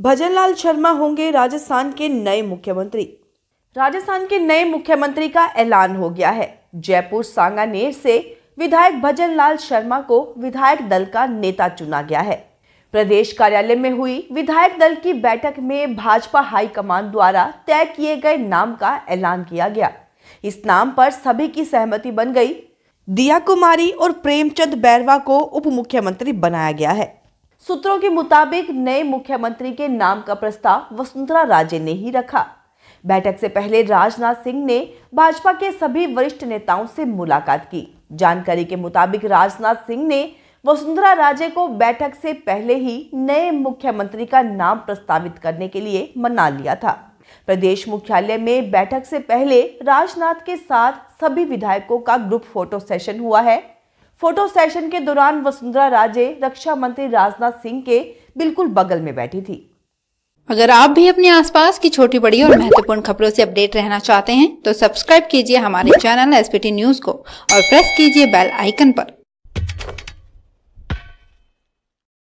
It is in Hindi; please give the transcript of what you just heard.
भजनलाल शर्मा होंगे राजस्थान के नए मुख्यमंत्री राजस्थान के नए मुख्यमंत्री का ऐलान हो गया है जयपुर सांगानेर से विधायक भजनलाल शर्मा को विधायक दल का नेता चुना गया है प्रदेश कार्यालय में हुई विधायक दल की बैठक में भाजपा हाईकमान द्वारा तय किए गए नाम का ऐलान किया गया इस नाम पर सभी की सहमति बन गई दिया कुमारी और प्रेमचंद बैरवा को उप मुख्यमंत्री बनाया गया है सूत्रों के मुताबिक नए मुख्यमंत्री के नाम का प्रस्ताव वसुंधरा राजे ने ही रखा बैठक से पहले राजनाथ सिंह ने भाजपा के सभी वरिष्ठ नेताओं से मुलाकात की जानकारी के मुताबिक राजनाथ सिंह ने वसुंधरा राजे को बैठक से पहले ही नए मुख्यमंत्री का नाम प्रस्तावित करने के लिए मना लिया था प्रदेश मुख्यालय में बैठक से पहले राजनाथ के साथ सभी विधायकों का ग्रुप फोटो सेशन हुआ है फोटो सेशन के दौरान वसुंधरा राजे रक्षा मंत्री राजनाथ सिंह के बिल्कुल बगल में बैठी थी अगर आप भी अपने आसपास की छोटी बड़ी और महत्वपूर्ण खबरों से अपडेट रहना चाहते हैं तो सब्सक्राइब कीजिए हमारे चैनल एसपीटी न्यूज को और प्रेस कीजिए बेल आइकन पर